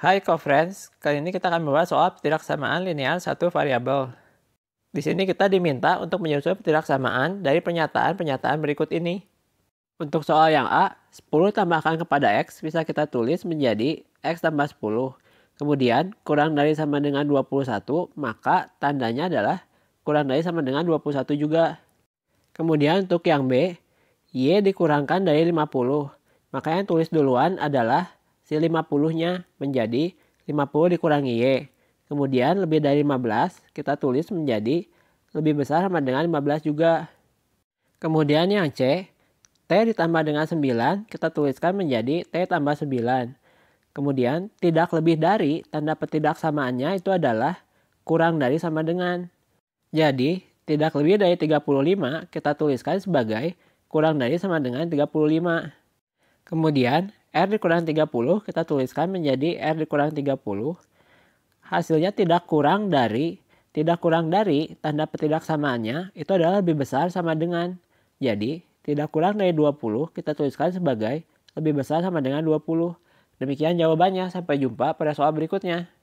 Hai co-friends, kali ini kita akan membahas soal ketidaksamaan linear satu variabel. Di sini kita diminta untuk menyusun ketidaksamaan dari pernyataan-pernyataan berikut ini. Untuk soal yang A, 10 tambahkan kepada X bisa kita tulis menjadi X tambah 10. Kemudian, kurang dari sama dengan 21, maka tandanya adalah kurang dari sama dengan 21 juga. Kemudian untuk yang B, Y dikurangkan dari 50. Maka yang tulis duluan adalah si 50-nya menjadi 50 dikurangi Y. Kemudian lebih dari 15 kita tulis menjadi lebih besar sama dengan 15 juga. Kemudian yang C, T ditambah dengan 9 kita tuliskan menjadi T tambah 9. Kemudian tidak lebih dari tanda petidak samaannya itu adalah kurang dari sama dengan. Jadi tidak lebih dari 35 kita tuliskan sebagai kurang dari sama dengan 35. Kemudian R dikurang 30 kita tuliskan menjadi R dikurang 30. Hasilnya tidak kurang dari, tidak kurang dari tanda petidak samaannya itu adalah lebih besar sama dengan. Jadi tidak kurang dari 20 kita tuliskan sebagai lebih besar sama dengan 20. Demikian jawabannya, sampai jumpa pada soal berikutnya.